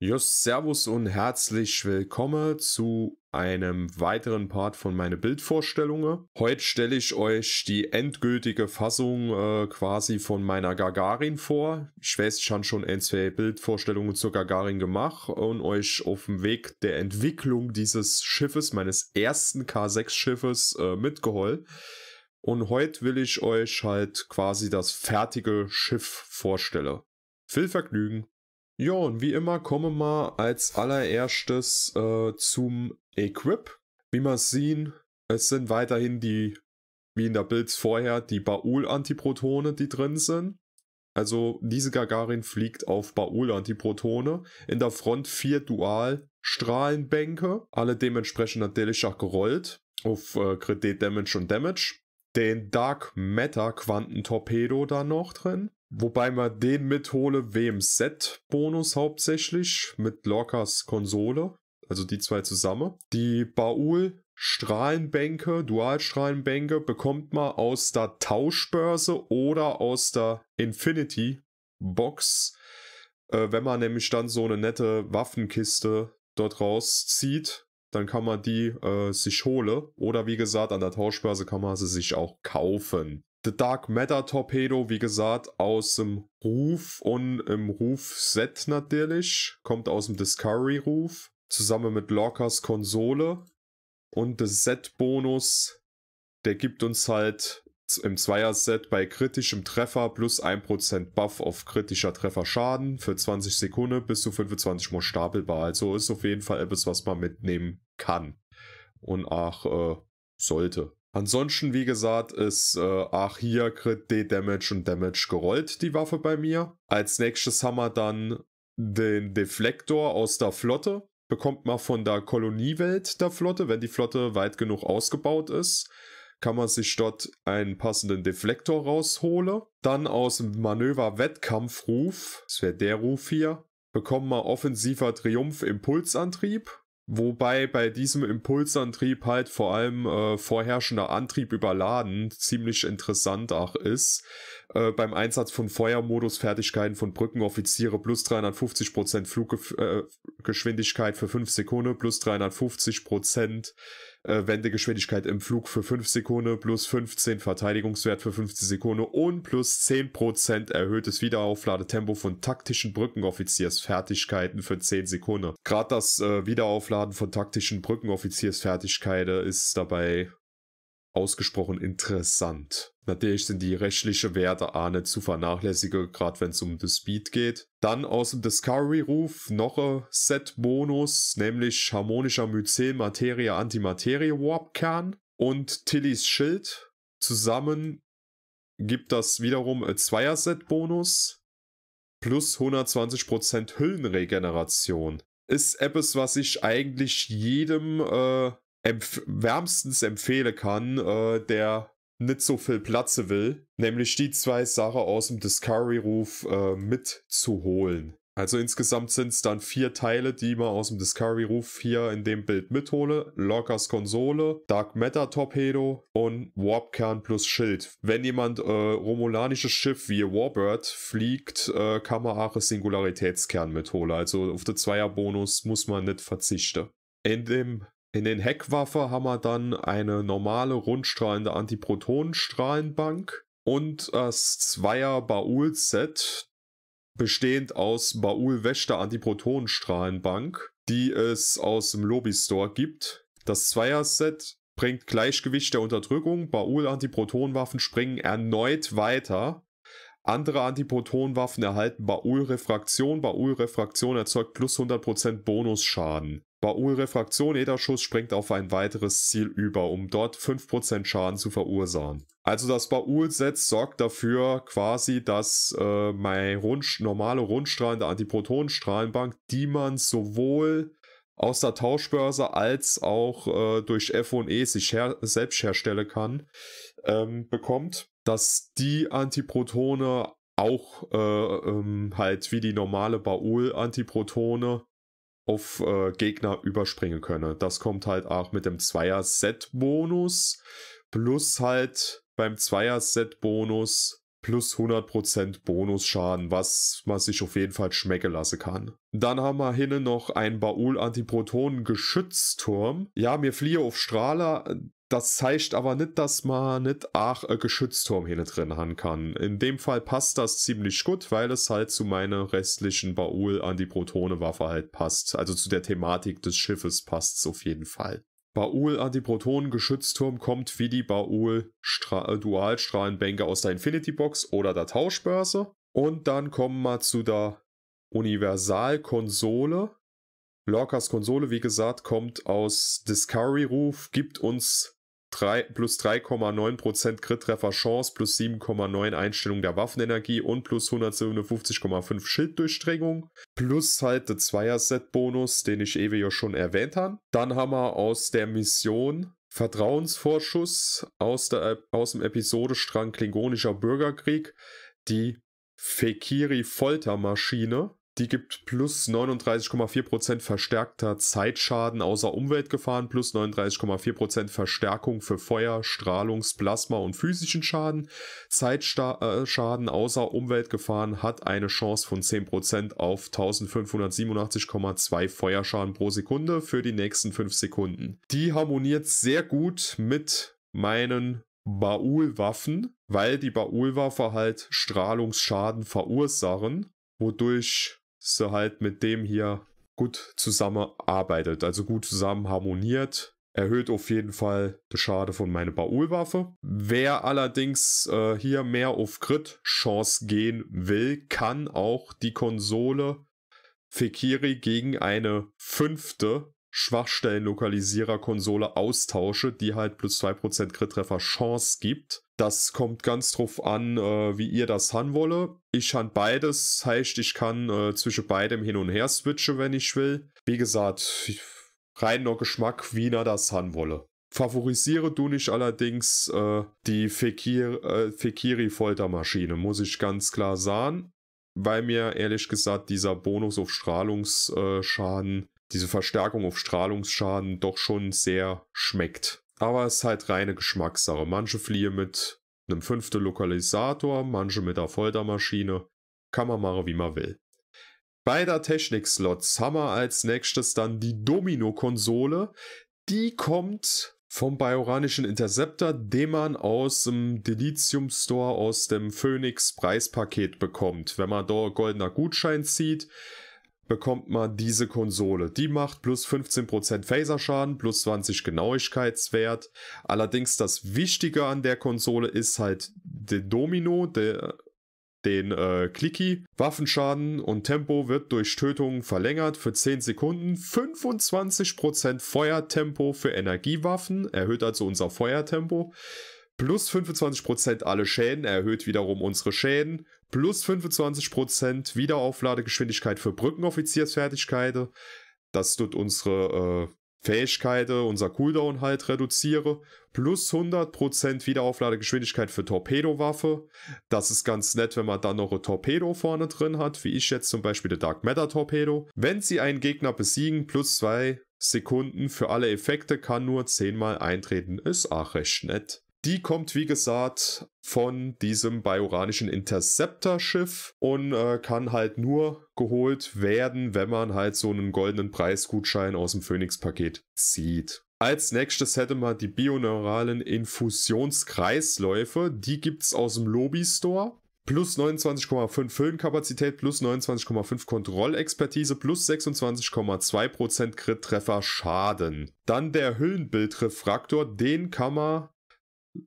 Just Servus und herzlich willkommen zu einem weiteren Part von meine Bildvorstellungen. Heute stelle ich euch die endgültige Fassung äh, quasi von meiner Gagarin vor. Ich weiß, ich habe schon ein, zwei Bildvorstellungen zur Gagarin gemacht und euch auf dem Weg der Entwicklung dieses Schiffes, meines ersten K6-Schiffes, äh, mitgeholt. Und heute will ich euch halt quasi das fertige Schiff vorstellen. Viel Vergnügen! Ja, und wie immer kommen wir mal als allererstes äh, zum Equip. Wie wir sehen, es sind weiterhin die, wie in der Bild vorher, die Baul-Antiprotone, die drin sind. Also diese Gagarin fliegt auf Baul-Antiprotone. In der Front vier Dual-Strahlenbänke, alle dementsprechend natürlich auch gerollt auf äh, Kredit Damage und Damage. Den Dark Matter Quantentorpedo da noch drin Wobei man den mithole WMZ-Bonus hauptsächlich mit Lorcas Konsole, also die zwei zusammen. Die Baul Strahlenbänke, Dualstrahlenbänke bekommt man aus der Tauschbörse oder aus der Infinity Box, äh, wenn man nämlich dann so eine nette Waffenkiste dort rauszieht, dann kann man die äh, sich holen oder wie gesagt an der Tauschbörse kann man sie sich auch kaufen. The Dark Matter Torpedo, wie gesagt, aus dem Ruf und im Ruf-Set natürlich. Kommt aus dem Discovery-Ruf. Zusammen mit Lorcas Konsole. Und der Set-Bonus, der gibt uns halt im Zweier-Set bei kritischem Treffer plus 1% Buff auf kritischer Treffer Schaden für 20 Sekunden bis zu 25 Mal stapelbar. Also ist auf jeden Fall etwas, was man mitnehmen kann. Und auch äh, sollte. Ansonsten, wie gesagt, ist äh, auch hier Crit, D-Damage und Damage gerollt, die Waffe bei mir. Als nächstes haben wir dann den Deflektor aus der Flotte. Bekommt man von der Koloniewelt der Flotte, wenn die Flotte weit genug ausgebaut ist kann man sich dort einen passenden Deflektor rausholen. Dann aus dem Manöver Wettkampfruf, das wäre der Ruf hier, bekommen wir offensiver Triumph Impulsantrieb. Wobei bei diesem Impulsantrieb halt vor allem äh, vorherrschender Antrieb überladen ziemlich interessant auch ist, äh, beim Einsatz von Feuermodus Fertigkeiten von Brückenoffiziere plus 350% Prozent Fluggeschwindigkeit äh, für 5 Sekunden plus 350% Prozent äh, Wendegeschwindigkeit im Flug für 5 Sekunden plus 15 Verteidigungswert für 15 Sekunden und plus 10% Prozent erhöhtes Wiederaufladetempo von taktischen Brückenoffiziersfertigkeiten für 10 Sekunden. Gerade das äh, Wiederaufladen von taktischen Brückenoffiziersfertigkeiten ist dabei ausgesprochen interessant. Natürlich sind die rechtlichen Werte auch nicht zu vernachlässigen, gerade wenn es um das Speed geht. Dann aus dem Discovery Ruf noch ein Set-Bonus, nämlich harmonischer Myzel Materie Antimaterie Warp Kern und Tillys Schild. Zusammen gibt das wiederum ein Zweier-Set-Bonus plus 120% Hüllenregeneration. Ist etwas, was ich eigentlich jedem äh, empf wärmstens empfehlen kann, äh, der nicht so viel Platze will, nämlich die zwei Sachen aus dem Discovery-Ruf äh, mitzuholen. Also insgesamt sind es dann vier Teile, die man aus dem Discovery-Ruf hier in dem Bild mithole. Lockers Konsole, Dark Matter Torpedo und Warpkern plus Schild. Wenn jemand äh, romulanisches Schiff wie Warbird fliegt, äh, kann man auch Singularitätskern mithole. Also auf den Zweierbonus muss man nicht verzichten. In dem in den Heckwaffe haben wir dann eine normale rundstrahlende Antiprotonenstrahlenbank und das Zweier Baul-Set, bestehend aus Baul-Wächter Antiprotonenstrahlenbank, die es aus dem Lobby-Store gibt. Das Zweier-Set bringt Gleichgewicht der Unterdrückung, Baul-Antiprotonenwaffen springen erneut weiter. Andere Antiprotonenwaffen erhalten Baul-Refraktion. Baul-Refraktion erzeugt plus 100% Bonusschaden. Bei ohne Refraktion jeder Schuss springt auf ein weiteres Ziel über, um dort 5% Schaden zu verursachen. Also das Baul-Set sorgt dafür quasi, dass äh, meine Rund normale Rundstrahlende Antiprotonenstrahlenbank, die man sowohl aus der Tauschbörse als auch äh, durch F&E sich her selbst herstellen kann, ähm, bekommt, dass die Antiprotone auch äh, ähm, halt wie die normale Baul-Antiprotone auf äh, Gegner überspringen könne. Das kommt halt auch mit dem Zweier-Set-Bonus plus halt beim Zweier-Set-Bonus plus 100% Bonusschaden, was man sich auf jeden Fall schmecken lassen kann. Dann haben wir hinten noch einen Baul Antiprotonen Geschützturm. Ja, mir fliehe auf Strahler das zeigt aber nicht, dass man nicht auch ein Geschützturm hier drin haben kann. In dem Fall passt das ziemlich gut, weil es halt zu meiner restlichen Baul an die Protonewaffe halt passt. Also zu der Thematik des Schiffes passt es auf jeden Fall. Baul Antiprotonen-Geschützturm kommt wie die Baul Dualstrahlenbänke aus der Infinity Box oder der Tauschbörse. Und dann kommen wir zu der Universalkonsole. Lorcas Konsole, wie gesagt, kommt aus Discovery Ruf, gibt uns 3, plus 3,9% Crit-Treffer Chance, plus 7,9 Einstellung der Waffenenergie und plus 157,5 Schilddurchdringung, plus halt der Zweier-Set-Bonus, den ich eben ja schon erwähnt habe. Dann haben wir aus der Mission Vertrauensvorschuss aus, der, aus dem Episodestrang Klingonischer Bürgerkrieg die Fekiri-Foltermaschine die gibt plus 39,4% verstärkter Zeitschaden außer Umweltgefahren, plus 39,4% Verstärkung für Feuer, Strahlungs-, Plasma- und physischen Schaden. Zeitschaden äh, außer Umweltgefahren hat eine Chance von 10% auf 1587,2 Feuerschaden pro Sekunde für die nächsten 5 Sekunden. Die harmoniert sehr gut mit meinen Baul-Waffen, weil die Baul-Waffe halt Strahlungsschaden verursachen, wodurch so halt mit dem hier gut zusammenarbeitet, also gut zusammen harmoniert. Erhöht auf jeden Fall die Schade von meiner Baul-Waffe. Wer allerdings äh, hier mehr auf Crit-Chance gehen will, kann auch die Konsole Fekiri gegen eine fünfte Schwachstellenlokalisierer-Konsole austauschen, die halt plus 2% Crit-Treffer Chance gibt. Das kommt ganz drauf an, äh, wie ihr das haben wolle. Ich kann beides, heißt, ich kann äh, zwischen beidem hin und her switchen, wenn ich will. Wie gesagt, rein reiner Geschmack, wie na das haben wolle. Favorisiere du nicht allerdings äh, die Fekir, äh, Fekiri-Foltermaschine, muss ich ganz klar sagen, weil mir ehrlich gesagt dieser Bonus auf Strahlungsschaden, äh, diese Verstärkung auf Strahlungsschaden doch schon sehr schmeckt. Aber es ist halt reine Geschmackssache. Manche fliehen mit einem fünften Lokalisator, manche mit der Foltermaschine. Kann man machen, wie man will. Bei der Technik-Slots haben wir als nächstes dann die Domino-Konsole. Die kommt vom Bioranischen Interceptor, den man aus dem Delitium Store aus dem Phoenix Preispaket bekommt. Wenn man da goldener Gutschein zieht, bekommt man diese Konsole. Die macht plus 15% Phaserschaden, plus 20 Genauigkeitswert. Allerdings das Wichtige an der Konsole ist halt der Domino, der den äh, Clicky. Waffenschaden und Tempo wird durch Tötungen verlängert für 10 Sekunden. 25% Feuertempo für Energiewaffen, erhöht also unser Feuertempo. Plus 25% alle Schäden, erhöht wiederum unsere Schäden plus 25% Wiederaufladegeschwindigkeit für Brückenoffiziersfertigkeiten. Das tut unsere äh, Fähigkeiten, unser Cooldown halt reduziere. Plus 100% Wiederaufladegeschwindigkeit für Torpedowaffe. Das ist ganz nett, wenn man dann noch ein Torpedo vorne drin hat, wie ich jetzt zum Beispiel der Dark Matter Torpedo. Wenn sie einen Gegner besiegen, plus 2 Sekunden für alle Effekte kann nur 10 mal eintreten. Ist auch recht nett. Die kommt, wie gesagt, von diesem bioranischen Interceptor-Schiff und äh, kann halt nur geholt werden, wenn man halt so einen goldenen Preisgutschein aus dem Phoenix-Paket zieht. Als nächstes hätte man die bioneuralen Infusionskreisläufe. Die gibt es aus dem Lobby-Store plus 29,5 Füllenkapazität, plus 29,5 Kontrollexpertise, plus 26,2% Crit-Treffer Schaden. Dann der Hüllenbildrefraktor, den kann man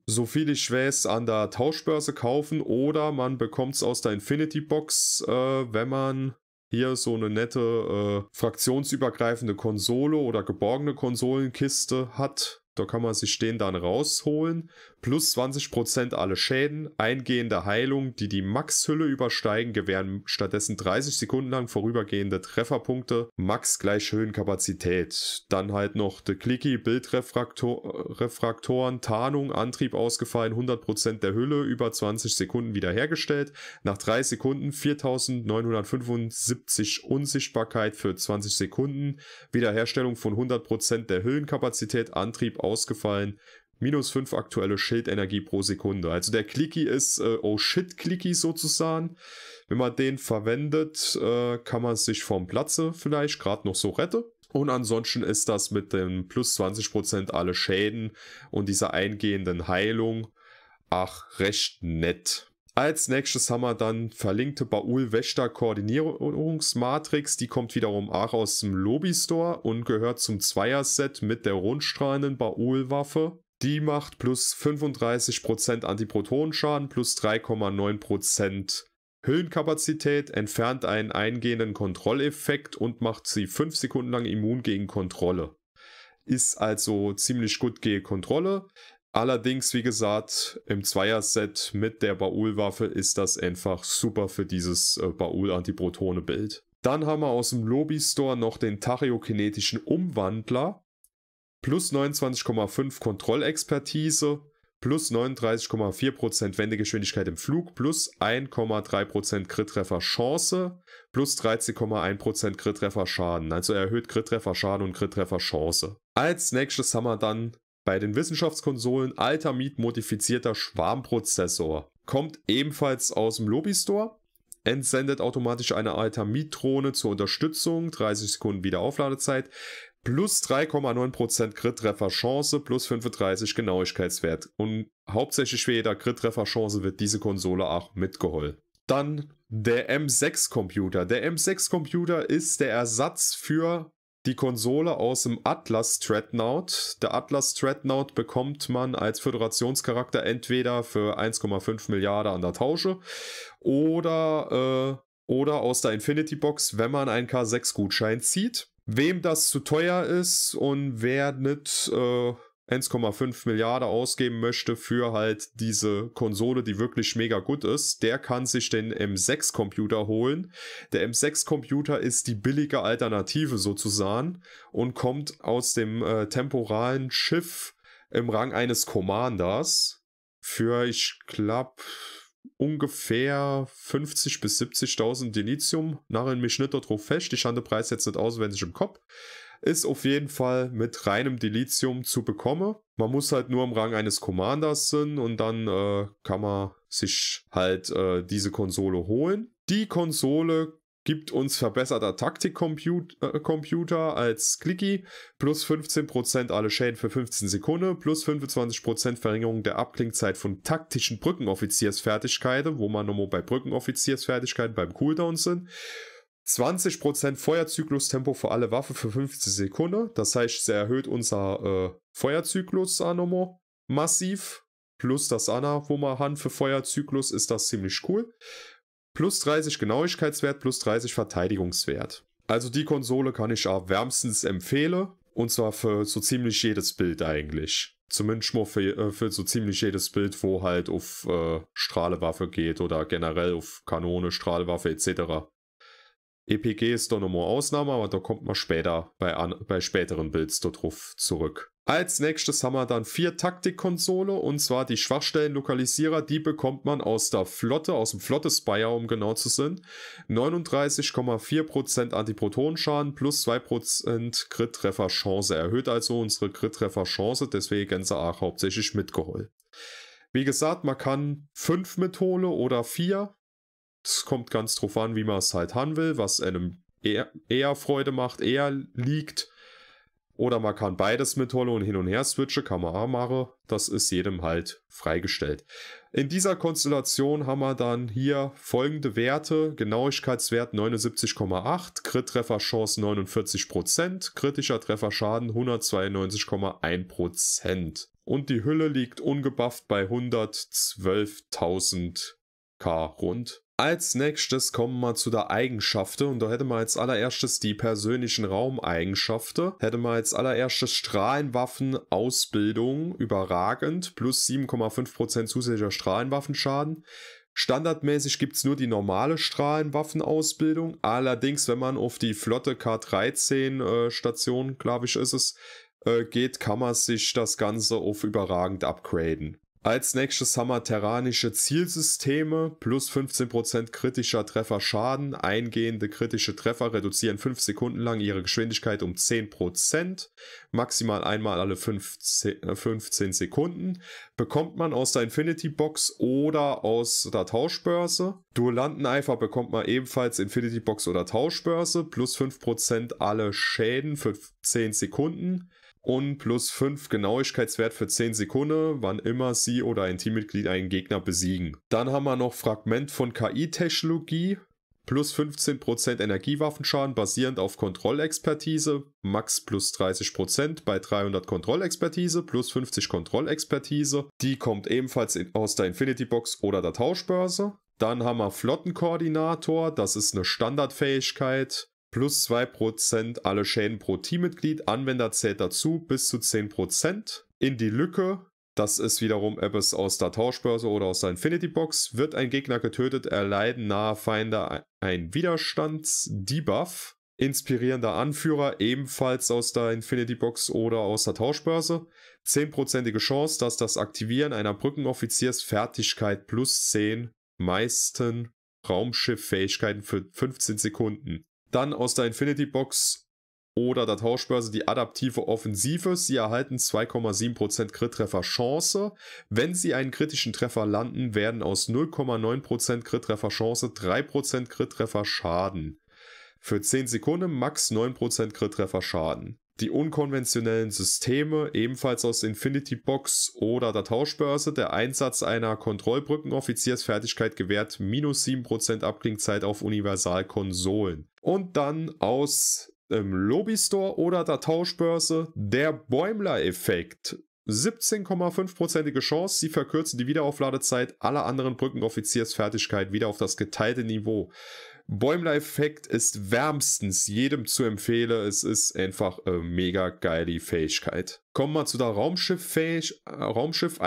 so viele ich an der Tauschbörse kaufen oder man bekommt es aus der Infinity Box, äh, wenn man hier so eine nette äh, fraktionsübergreifende Konsole oder geborgene Konsolenkiste hat. Da kann man sich den dann rausholen plus 20% alle Schäden, eingehende Heilung, die die Max-Hülle übersteigen, gewähren stattdessen 30 Sekunden lang vorübergehende Trefferpunkte, Max gleich Höhenkapazität. Dann halt noch The Clicky, Bildrefraktoren, Tarnung, Antrieb ausgefallen, 100% der Hülle, über 20 Sekunden wiederhergestellt, nach 3 Sekunden 4975 Unsichtbarkeit für 20 Sekunden, Wiederherstellung von 100% der Hüllenkapazität, Antrieb ausgefallen, minus 5 aktuelle Schildenergie pro Sekunde. Also der Clicky ist äh, Oh Shit Clicky sozusagen. Wenn man den verwendet, äh, kann man sich vom Platze vielleicht gerade noch so retten. Und ansonsten ist das mit dem plus 20% alle Schäden und dieser eingehenden Heilung, ach, recht nett. Als nächstes haben wir dann verlinkte Baul Wächter Koordinierungsmatrix. Die kommt wiederum auch aus dem Lobby Store und gehört zum Zweier-Set mit der rundstrahlenden Baul Waffe. Die macht plus 35% Antiprotonenschaden, plus 3,9% Hüllenkapazität, entfernt einen eingehenden Kontrolleffekt und macht sie 5 Sekunden lang immun gegen Kontrolle. Ist also ziemlich gut gegen Kontrolle. Allerdings, wie gesagt, im Zweier-Set mit der Baul-Waffe ist das einfach super für dieses äh, Baul-Antiprotone-Bild. Dann haben wir aus dem Lobby-Store noch den tachyokinetischen Umwandler plus 29,5 Kontrollexpertise, plus 39,4% Wendegeschwindigkeit im Flug, plus 1,3% crit Chance, plus 13,1% crit Schaden. Also er erhöht crit Schaden und crit Chance. Als nächstes haben wir dann bei den Wissenschaftskonsolen Altamid modifizierter Schwarmprozessor. Kommt ebenfalls aus dem Lobby Store. Entsendet automatisch eine Altamid-Drohne zur Unterstützung, 30 Sekunden Wiederaufladezeit plus 3,9% Crit-Treffer-Chance, plus 35 Genauigkeitswert. Und hauptsächlich für jeder Crit-Treffer-Chance wird diese Konsole auch mitgeholt. Dann der M6-Computer. Der M6-Computer ist der Ersatz für die Konsole aus dem Atlas Treadnought. Der Atlas Treadnought bekommt man als Föderationscharakter entweder für 1,5 Milliarden an der Tausche oder, äh, oder aus der Infinity Box, wenn man einen K6-Gutschein zieht wem das zu teuer ist und wer nicht äh, 1,5 Milliarden ausgeben möchte für halt diese Konsole, die wirklich mega gut ist, der kann sich den M6-Computer holen. Der M6-Computer ist die billige Alternative sozusagen und kommt aus dem äh, temporalen Schiff im Rang eines Commanders für, ich glaube, ungefähr 50 bis 70.000 Delizium. Narren mich nicht darauf fest. Ich habe den Preis jetzt nicht auswendig im Kopf. Ist auf jeden Fall mit reinem Delizium zu bekommen. Man muss halt nur im Rang eines Commanders sind und dann äh, kann man sich halt äh, diese Konsole holen. Die Konsole gibt uns verbesserter Taktikcomputer äh, als Clicky, plus 15% alle Schäden für 15 Sekunden, plus 25% Verringerung der Abklingzeit von taktischen Brückenoffiziersfertigkeiten, wo man nochmal bei Brückenoffiziersfertigkeiten beim Cooldown sind. 20% Feuerzyklus-Tempo für alle Waffe für 15 Sekunden. Das heißt, sie erhöht unser äh, Feuerzyklus nochmal massiv. Plus das Anna, wo man Hand für Feuerzyklus ist das ziemlich cool. Plus 30 Genauigkeitswert, plus 30 Verteidigungswert. Also die Konsole kann ich auch wärmstens empfehlen. Und zwar für so ziemlich jedes Bild eigentlich. Zumindest mal für, äh, für so ziemlich jedes Bild, wo halt auf äh, Strahlewaffe geht oder generell auf Kanone, Strahlwaffe etc. EPG ist da nochmal Ausnahme, aber da kommt man später bei, an, bei späteren Builds da drauf zurück. Als nächstes haben wir dann vier Taktikkonsole und zwar die Schwachstellenlokalisierer, die bekommt man aus der Flotte, aus dem Flotte-Spire, um genau zu sein. 39,4% Antiprotonschaden plus 2% Crit-Treffer-Chance. Erhöht also unsere Crit-Treffer-Chance, deswegen Gänse auch hauptsächlich mitgeholt. Wie gesagt, man kann fünf mithole oder vier. Es kommt ganz drauf an, wie man es halt haben will, was einem eher, eher Freude macht, eher liegt oder man kann beides mit Holo und hin und her switchen, kann man auch machen. Das ist jedem halt freigestellt. In dieser Konstellation haben wir dann hier folgende Werte. Genauigkeitswert 79,8, Crit-Trefferchance 49%, kritischer Trefferschaden 192,1%. Und die Hülle liegt ungebufft bei 112.000 K rund. Als nächstes kommen wir zu der Eigenschaften und da hätte man als allererstes die persönlichen Raumeigenschaften. Hätte man als allererstes Strahlenwaffen Ausbildung überragend plus 7,5% zusätzlicher Strahlenwaffenschaden. Standardmäßig gibt es nur die normale Strahlenwaffenausbildung. Allerdings, wenn man auf die Flotte K13 äh, Station, glaube ich, ist es, äh, geht, kann man sich das Ganze auf überragend upgraden. Als nächstes haben wir terranische Zielsysteme, plus 15% kritischer Treffer Schaden. Eingehende kritische Treffer reduzieren 5 Sekunden lang ihre Geschwindigkeit um 10%, maximal einmal alle 15 äh, Sekunden. Bekommt man aus der Infinity Box oder aus der Tauschbörse. Duellanteneifer bekommt man ebenfalls Infinity Box oder Tauschbörse, plus 5% alle Schäden für 10 Sekunden und plus 5 Genauigkeitswert für 10 Sekunden, wann immer sie oder ein Teammitglied einen Gegner besiegen. Dann haben wir noch Fragment von KI-Technologie, plus 15% Energiewaffenschaden basierend auf Kontrollexpertise, max plus 30% bei 300 Kontrollexpertise, plus 50 Kontrollexpertise. Die kommt ebenfalls aus der Infinity Box oder der Tauschbörse. Dann haben wir Flottenkoordinator, das ist eine Standardfähigkeit plus 2% alle Schäden pro Teammitglied. Anwender zählt dazu bis zu 10%. In die Lücke, das ist wiederum etwas aus der Tauschbörse oder aus der Infinity Box, wird ein Gegner getötet, erleiden nahe Feinde ein Widerstands-Debuff. Inspirierender Anführer, ebenfalls aus der Infinity Box oder aus der Tauschbörse. 10%ige Chance, dass das Aktivieren einer Brückenoffiziers Fertigkeit plus 10 meisten Raumschifffähigkeiten für 15 Sekunden dann aus der Infinity Box oder der Tauschbörse die adaptive Offensive. Sie erhalten 2,7% Crit-Treffer Chance. Wenn sie einen kritischen Treffer landen, werden aus 0,9% Crit-Treffer Chance 3% Crit-Treffer Schaden. Für 10 Sekunden max 9% Crit-Treffer Schaden die unkonventionellen Systeme, ebenfalls aus Infinity Box oder der Tauschbörse. Der Einsatz einer Kontrollbrückenoffiziersfertigkeit gewährt minus 7% Abklingzeit auf Universalkonsolen. Und dann aus im ähm, Lobby Store oder der Tauschbörse der Bäumler-Effekt. 17,5%ige Chance, sie verkürzen die Wiederaufladezeit aller anderen Brückenoffiziersfertigkeit wieder auf das geteilte Niveau. Bäumler-Effekt ist wärmstens jedem zu empfehlen. Es ist einfach äh, mega geil, die Fähigkeit. Kommen wir zu der raumschiff äh, eigenschaft Raumschiff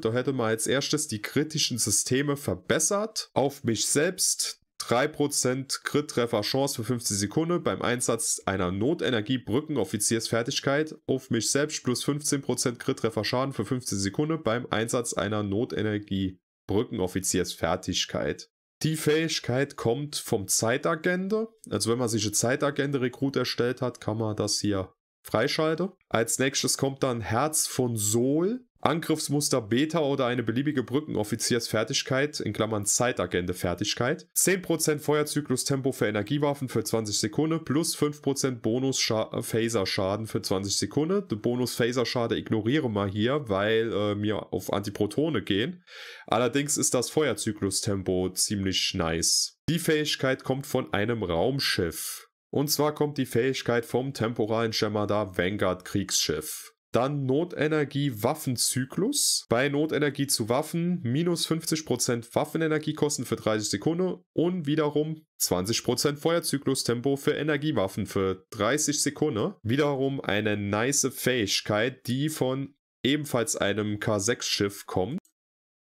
da hätte man als erstes die kritischen Systeme verbessert. Auf mich selbst 3% Crit-Treffer-Chance für 50 Sekunden beim Einsatz einer Notenergie-Brückenoffiziersfertigkeit. Auf mich selbst plus 15% Crit-Treffer-Schaden für 15 Sekunden beim Einsatz einer Notenergie-Brückenoffiziersfertigkeit. Die Fähigkeit kommt vom Zeitagende. Also wenn man sich eine Zeitagende-Rekrut erstellt hat, kann man das hier freischalten. Als nächstes kommt dann Herz von Sol. Angriffsmuster Beta oder eine beliebige Brückenoffiziersfertigkeit, in Klammern Zeitagende Fertigkeit, 10% Feuerzyklus-Tempo für Energiewaffen für 20 Sekunden plus 5% Bonus-Phaser-Schaden für 20 Sekunden. Den Bonus-Phaser-Schade ignoriere mal hier, weil äh, auf Antiprotone gehen. Allerdings ist das Feuerzyklus-Tempo ziemlich nice. Die Fähigkeit kommt von einem Raumschiff. Und zwar kommt die Fähigkeit vom temporalen Shemada Vanguard Kriegsschiff. Dann Notenergie Waffenzyklus. Bei Notenergie zu Waffen minus 50% Waffenenergiekosten für 30 Sekunden und wiederum 20% Feuerzyklustempo für Energiewaffen für 30 Sekunden. Wiederum eine nice Fähigkeit, die von ebenfalls einem K6-Schiff kommt.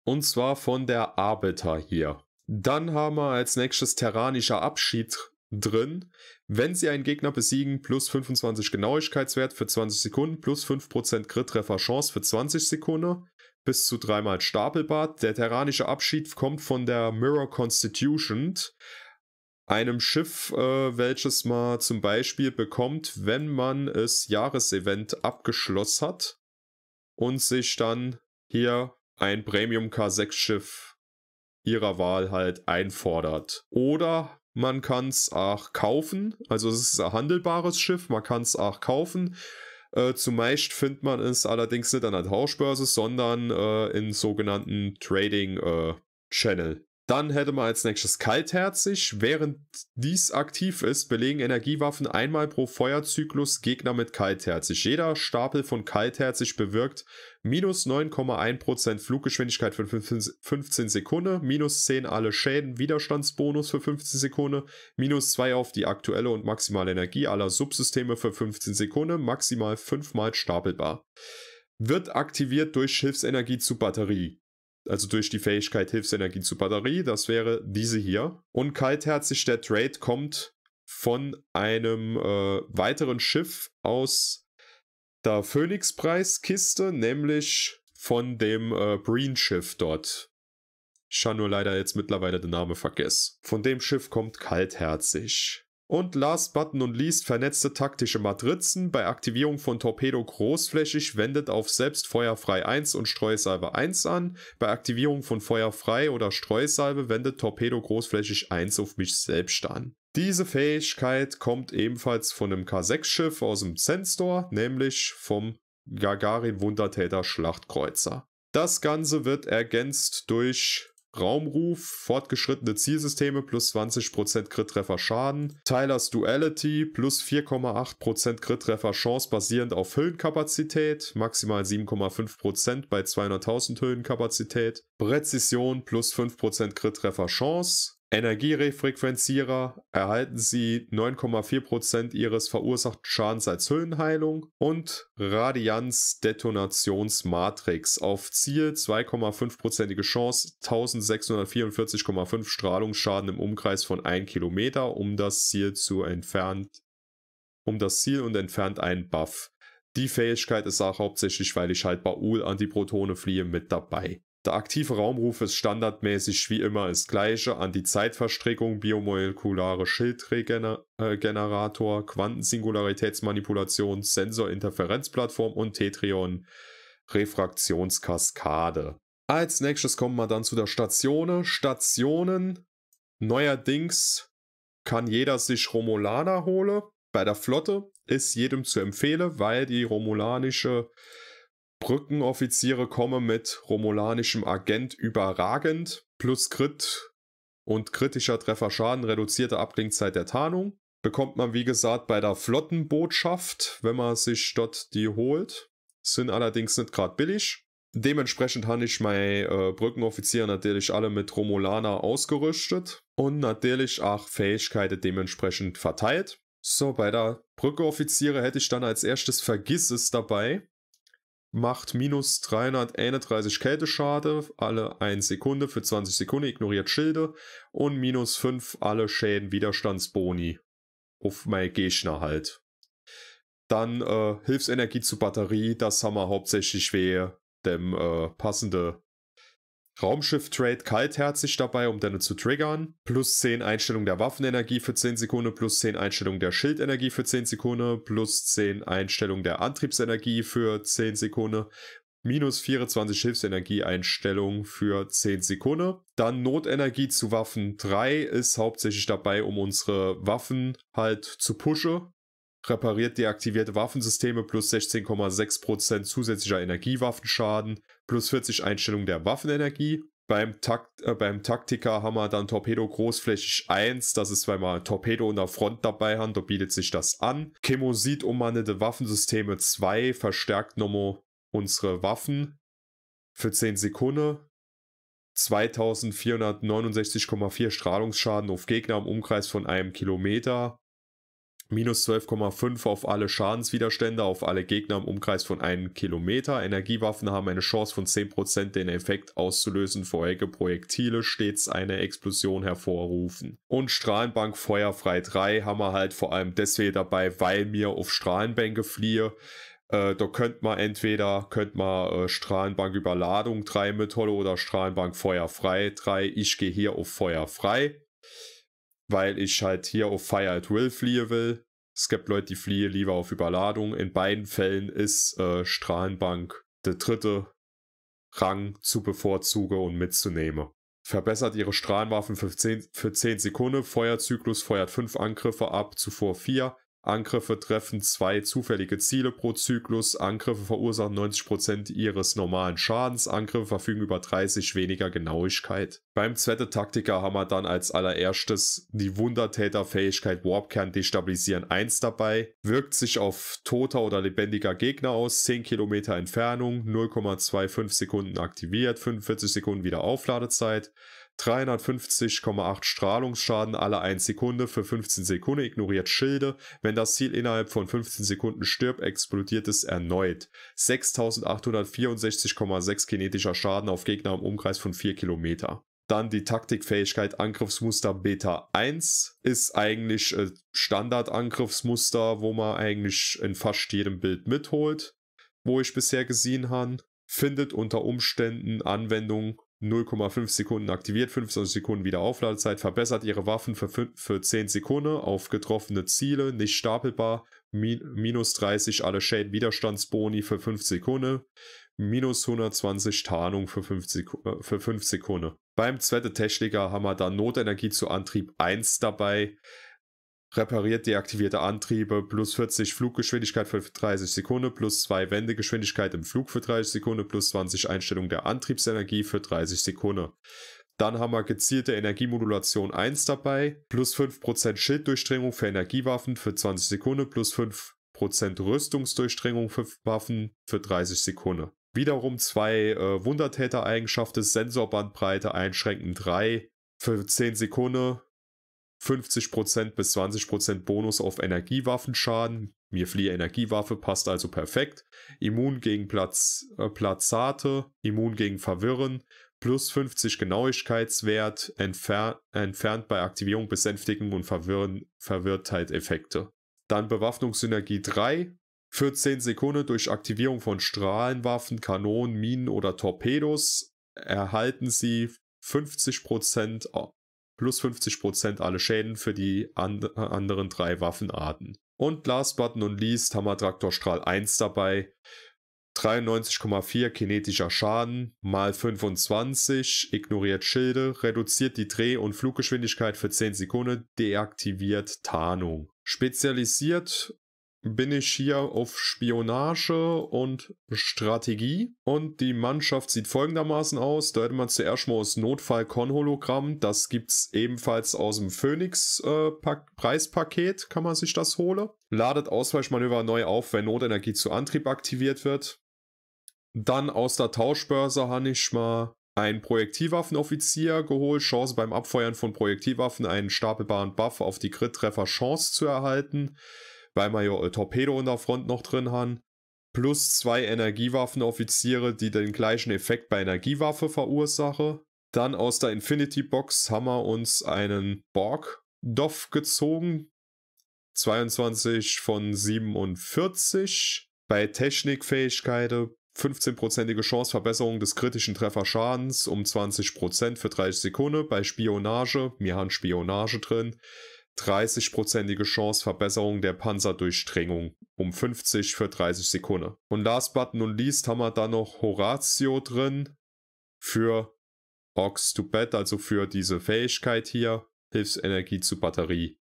Und zwar von der Arbiter hier. Dann haben wir als nächstes Terranischer Abschied drin. Wenn sie einen Gegner besiegen, plus 25 Genauigkeitswert für 20 Sekunden, plus 5% Crit-Treffer-Chance für 20 Sekunden, bis zu dreimal Stapelbart. Der terranische Abschied kommt von der Mirror Constitution, einem Schiff, äh, welches man zum Beispiel bekommt, wenn man es Jahresevent abgeschlossen hat und sich dann hier ein Premium K6 Schiff ihrer Wahl halt einfordert. Oder man kann es auch kaufen. Also es ist ein handelbares Schiff, man kann es auch kaufen. Äh, zumeist findet man es allerdings nicht an der Tauschbörse, sondern äh, in sogenannten Trading äh, Channel. Dann hätte man als nächstes kaltherzig. Während dies aktiv ist, belegen Energiewaffen einmal pro Feuerzyklus Gegner mit kaltherzig. Jeder Stapel von kaltherzig bewirkt minus 9,1% Fluggeschwindigkeit für 15 Sekunden, minus 10 alle Schäden, Widerstandsbonus für 15 Sekunden, minus 2 auf die aktuelle und maximale Energie aller Subsysteme für 15 Sekunden, maximal 5 mal stapelbar. Wird aktiviert durch Schiffsenergie zu Batterie also durch die Fähigkeit Hilfsenergie zu Batterie, das wäre diese hier. Und kaltherzig, der Trade kommt von einem äh, weiteren Schiff aus der Phoenix-Preiskiste, nämlich von dem äh, Breen-Schiff dort. Ich habe nur leider jetzt mittlerweile den Namen vergessen. Von dem Schiff kommt kaltherzig. Und last but not least vernetzte taktische Matrizen. Bei Aktivierung von Torpedo großflächig wendet auf selbst Feuerfrei 1 und Streusalbe 1 an. Bei Aktivierung von Feuerfrei oder Streusalbe wendet Torpedo großflächig 1 auf mich selbst an. Diese Fähigkeit kommt ebenfalls von einem K6-Schiff aus dem Senstor, nämlich vom Gagarin-Wundertäter Schlachtkreuzer. Das Ganze wird ergänzt durch Raumruf, fortgeschrittene Zielsysteme plus 20% Crit-Treffer Schaden, Tylers Duality plus 4,8% Crit-Treffer Chance basierend auf Hüllenkapazität, maximal 7,5% bei 200.000 Hüllenkapazität, Präzision plus 5% Crit-Treffer Chance, Energierefrequenzierer erhalten Sie 9,4% Ihres verursachten Schadens als Höhenheilung und Radianz-Detonationsmatrix auf Ziel 2,5%ige Chance 1644,5 Strahlungsschaden im Umkreis von 1 Kilometer, um das Ziel zu entfernt, um das Ziel und entfernt einen Buff. Die Fähigkeit ist auch hauptsächlich, weil ich halt Baul-Antiprotone fliehe mit dabei. Der aktive Raumruf ist standardmäßig wie immer das gleiche an die Zeitverstrickung, biomolekulare Schildregenerator, äh, Quantensingularitätsmanipulation, Sensorinterferenzplattform und Tetrion Refraktionskaskade. Als nächstes kommen wir dann zu der Station. Stationen. Neuerdings kann jeder sich Romulaner holen. Bei der Flotte ist jedem zu empfehlen, weil die romulanische äh, Brückenoffiziere kommen mit romulanischem Agent überragend, plus Crit und kritischer Trefferschaden, reduzierte Abklingzeit der Tarnung. Bekommt man, wie gesagt, bei der Flottenbotschaft, wenn man sich dort die holt. Sind allerdings nicht gerade billig. Dementsprechend habe ich meine äh, Brückenoffiziere natürlich alle mit Romulaner ausgerüstet und natürlich auch Fähigkeiten dementsprechend verteilt. So, bei der Brückenoffiziere hätte ich dann als erstes Vergiss es dabei macht minus 331 Kälteschade alle 1 Sekunde für 20 Sekunden, ignoriert Schilde und minus 5 alle Schäden Widerstandsboni auf meine Gegner halt. Dann äh, Hilfsenergie zur Batterie, das haben wir hauptsächlich weh dem äh, passende Raumschiff-Trade kaltherzig dabei, um deine zu triggern. Plus 10 Einstellung der Waffenenergie für 10 Sekunden, plus 10 Einstellung der Schildenergie für 10 Sekunden, plus 10 Einstellung der Antriebsenergie für 10 Sekunden, minus 24 hilfsenergie für 10 Sekunden. Dann Notenergie zu Waffen 3 ist hauptsächlich dabei, um unsere Waffen halt zu pushen. Repariert deaktivierte Waffensysteme plus 16,6% zusätzlicher Energiewaffenschaden plus 40 Einstellung der Waffenenergie. Beim, Takt, äh, beim Taktiker haben wir dann Torpedo großflächig 1, das ist, weil wir Torpedo in der Front dabei haben, da bietet sich das an. Chemosid umwandelte Waffensysteme 2 verstärkt nochmal unsere Waffen für 10 Sekunden. 2469,4 Strahlungsschaden auf Gegner im Umkreis von einem Kilometer. Minus 12,5 auf alle Schadenswiderstände, auf alle Gegner im Umkreis von einem Kilometer. Energiewaffen haben eine Chance von 10% den Effekt auszulösen, vorherige Projektile stets eine Explosion hervorrufen. Und Strahlenbank Feuerfrei 3 haben wir halt vor allem deswegen dabei, weil mir auf Strahlenbänke fliehe. Äh, da könnte man entweder könnt man äh, Strahlenbank Überladung 3 mit Holle oder Strahlenbank Feuerfrei 3. Ich gehe hier auf Feuerfrei weil ich halt hier auf Fire at Will fliehe will. Es gibt Leute, die fliehen lieber auf Überladung. In beiden Fällen ist äh, Strahlenbank der dritte Rang zu bevorzuge und mitzunehmen. Verbessert ihre Strahlenwaffen für 10, für 10 Sekunden. Feuerzyklus feuert 5 Angriffe ab, zuvor 4. Angriffe treffen zwei zufällige Ziele pro Zyklus. Angriffe verursachen 90% ihres normalen Schadens. Angriffe verfügen über 30 weniger Genauigkeit. Beim zweiten Taktiker haben wir dann als allererstes die Wundertäterfähigkeit Warpkern destabilisieren 1 dabei. Wirkt sich auf toter oder lebendiger Gegner aus. 10 Kilometer Entfernung, 0,25 Sekunden aktiviert, 45 Sekunden wieder Aufladezeit. 350,8 Strahlungsschaden alle 1 Sekunde für 15 Sekunden, ignoriert Schilde. Wenn das Ziel innerhalb von 15 Sekunden stirbt, explodiert es erneut. 6864,6 kinetischer Schaden auf Gegner im Umkreis von 4 Kilometer. Dann die Taktikfähigkeit Angriffsmuster Beta 1 ist eigentlich äh, Standardangriffsmuster, wo man eigentlich in fast jedem Bild mitholt, wo ich bisher gesehen habe. Findet unter Umständen Anwendung 0,5 Sekunden aktiviert, 25 Sekunden wieder Aufladezeit, verbessert ihre Waffen für, 5, für 10 Sekunden auf getroffene Ziele, nicht stapelbar, mi minus 30 alle Shade Widerstandsboni für 5 Sekunden, minus 120 Tarnung für 5, Seku äh, für 5 Sekunden. Beim zweiten Techniker haben wir dann Notenergie zu Antrieb 1 dabei, repariert deaktivierte Antriebe, plus 40 Fluggeschwindigkeit für 30 Sekunden, plus 2 Wendegeschwindigkeit im Flug für 30 Sekunden, plus 20 Einstellung der Antriebsenergie für 30 Sekunden. Dann haben wir gezielte Energiemodulation 1 dabei, plus 5% Schilddurchdringung für Energiewaffen für 20 Sekunden, plus 5% Rüstungsdurchdringung für Waffen für 30 Sekunden. Wiederum zwei äh, Wundertäter-Eigenschaften, Sensorbandbreite einschränken 3 für 10 Sekunden, 50% bis 20% Bonus auf Energiewaffenschaden. Mir fliehe Energiewaffe, passt also perfekt. Immun gegen Platz, äh, Platzate, immun gegen Verwirren, plus 50 Genauigkeitswert, entfer entfernt bei Aktivierung Besänftigung und Verwirren, Verwirrtheit-Effekte. Dann Bewaffnungssynergie 3. Für 10 Sekunden durch Aktivierung von Strahlenwaffen, Kanonen, Minen oder Torpedos erhalten Sie 50% plus 50% alle Schäden für die and äh, anderen drei Waffenarten. Und last but not least haben wir Traktorstrahl 1 dabei. 93,4 kinetischer Schaden mal 25, ignoriert Schilde, reduziert die Dreh- und Fluggeschwindigkeit für 10 Sekunden, deaktiviert Tarnung. Spezialisiert bin ich hier auf Spionage und Strategie. Und die Mannschaft sieht folgendermaßen aus. Da hätte man zuerst mal das Notfall-Con-Hologramm. Das gibt es ebenfalls aus dem Phoenix-Preispaket, kann man sich das holen. Ladet Ausweichmanöver neu auf, wenn Notenergie zu Antrieb aktiviert wird. Dann aus der Tauschbörse habe ich mal einen Projektivwaffenoffizier geholt, Chance beim Abfeuern von Projektivwaffen, einen stapelbaren Buff auf die Crit-Treffer-Chance zu erhalten weil wir ja äh, Torpedo in der Front noch drin haben, plus zwei Energiewaffenoffiziere, die den gleichen Effekt bei Energiewaffe verursachen. Dann aus der Infinity Box haben wir uns einen Borg-Doff gezogen. 22 von 47. Bei Technikfähigkeiten Chance Verbesserung des kritischen Trefferschadens um 20% für 30 Sekunden. Bei Spionage, wir haben Spionage drin, 30 Chance Verbesserung der Panzerdurchdringung um 50 für 30 Sekunden. Und last but not least haben wir da noch Horatio drin für Ox to Bed, also für diese Fähigkeit hier, Hilfsenergie zu Batterie.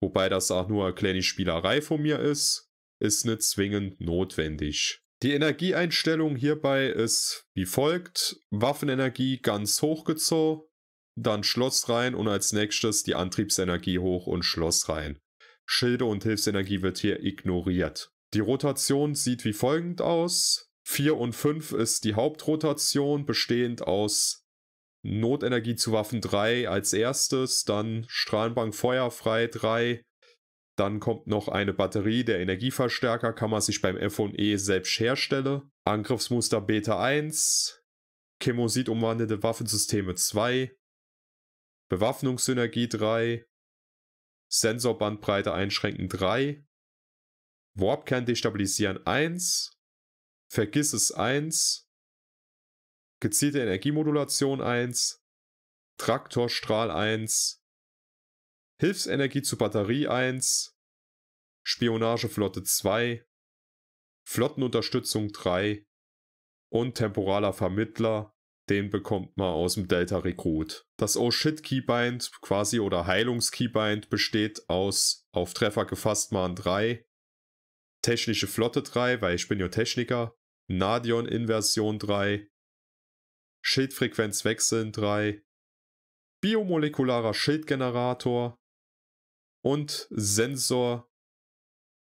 Wobei das auch nur eine kleine Spielerei von mir ist, ist nicht zwingend notwendig. Die Energieeinstellung hierbei ist wie folgt. Waffenenergie ganz hochgezogen, dann Schloss rein und als nächstes die Antriebsenergie hoch und Schloss rein. Schilde und Hilfsenergie wird hier ignoriert. Die Rotation sieht wie folgend aus. 4 und 5 ist die Hauptrotation, bestehend aus Notenergie zu Waffen 3 als erstes, dann Strahlenbank feuerfrei 3, dann kommt noch eine Batterie, der Energieverstärker kann man sich beim F&E selbst herstellen, Angriffsmuster Beta 1, Chemosid umwandelte Waffensysteme 2, Bewaffnungssynergie 3, Sensorbandbreite einschränken 3, Warpkern destabilisieren 1, Vergiss es 1, gezielte Energiemodulation 1, Traktorstrahl 1, Hilfsenergie zu Batterie 1, Spionageflotte 2, Flottenunterstützung 3 und temporaler Vermittler den bekommt man aus dem Delta Recruit. Das Oh Shit Keybind quasi oder Heilungs Keybind besteht aus auf Treffer gefasst machen 3, Technische Flotte 3, weil ich bin ja Techniker, Nadion Inversion 3, Schildfrequenz wechseln 3, Biomolekularer Schildgenerator und Sensor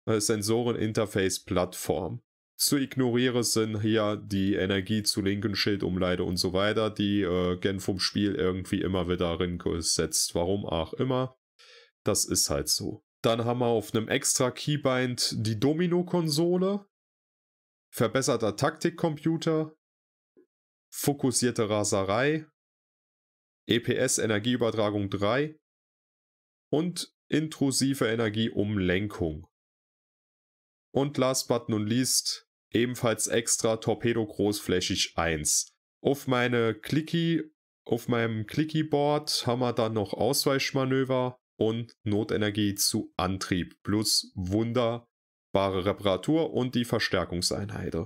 äh, Sensoreninterface Plattform zu ignorieren sind hier die Energie zu linken Schildumleide und so weiter, die äh, Gen vom Spiel irgendwie immer wieder gesetzt. Warum auch immer. Das ist halt so. Dann haben wir auf einem extra Keybind die Domino-Konsole, verbesserter Taktikcomputer, fokussierte Raserei, EPS Energieübertragung 3 und intrusive Energieumlenkung. Und last but not least, ebenfalls extra Torpedo großflächig 1. Auf meine Clicky, auf meinem Clicky-Board haben wir dann noch Ausweichmanöver und Notenergie zu Antrieb plus wunderbare Reparatur und die Verstärkungseinheit.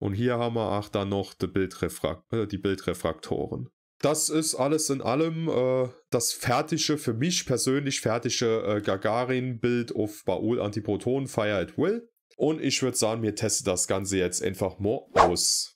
Und hier haben wir auch dann noch die, Bildrefrak äh, die Bildrefraktoren das ist alles in allem äh, das fertige, für mich persönlich fertige äh, Gagarin-Bild auf Baul Antiproton Fire at Will. Und ich würde sagen, wir testen das Ganze jetzt einfach mal aus.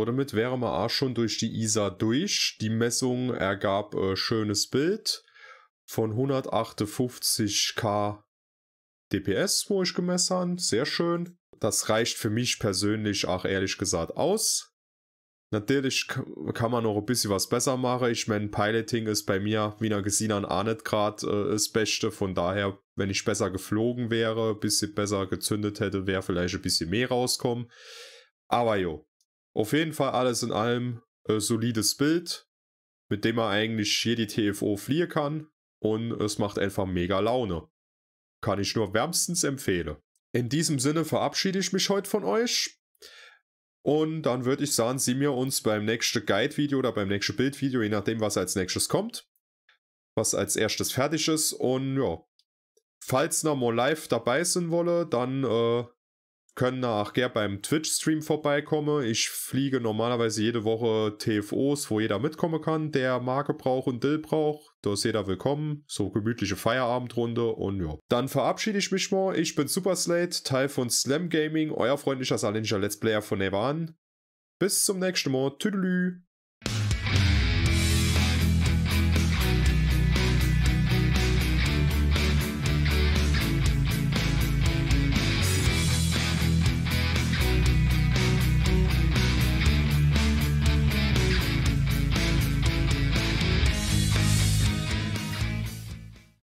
und damit wäre man auch schon durch die ISA durch. Die Messung ergab ein äh, schönes Bild von 158k DPS, wo ich gemessen habe. Sehr schön. Das reicht für mich persönlich auch ehrlich gesagt aus. Natürlich kann man noch ein bisschen was besser machen. Ich meine, Piloting ist bei mir, wie ihr gesehen habt, auch nicht gerade äh, das Beste. Von daher, wenn ich besser geflogen wäre, ein bisschen besser gezündet hätte, wäre vielleicht ein bisschen mehr rauskommen. Aber jo, auf jeden Fall alles in allem äh, solides Bild, mit dem er eigentlich hier die TFO fliehen kann und es macht einfach mega Laune. Kann ich nur wärmstens empfehlen. In diesem Sinne verabschiede ich mich heute von euch. Und dann würde ich sagen, sieh mir uns beim nächsten Guide-Video oder beim nächsten Bild-Video, je nachdem, was als nächstes kommt, was als erstes fertig ist. Und ja, falls noch mal live dabei sein wolle, dann äh, können nachher beim Twitch-Stream vorbeikommen. Ich fliege normalerweise jede Woche TFOs, wo jeder mitkommen kann, der Marke braucht und Dill braucht. Da ist jeder willkommen. So gemütliche Feierabendrunde und ja. Dann verabschiede ich mich mal. Ich bin Superslate, Teil von Slam Gaming, euer freundlicher Salinischer Let's Player von Nevan. Bis zum nächsten Mal. Tüdelü.